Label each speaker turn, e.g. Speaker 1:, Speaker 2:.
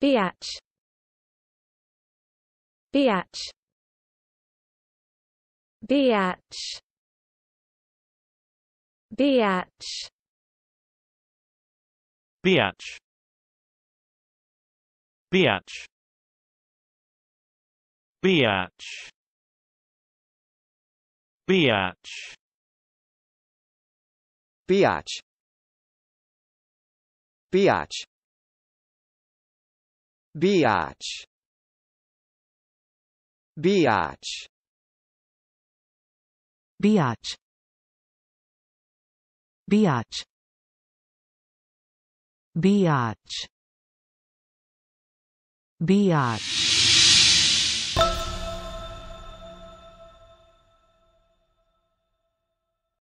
Speaker 1: Biatch Biatch Biatch Biatch Biatch Biatch Biatch Biatch Biatch Biatch Biatch Biatch Biatch Biatch Biatch Biatch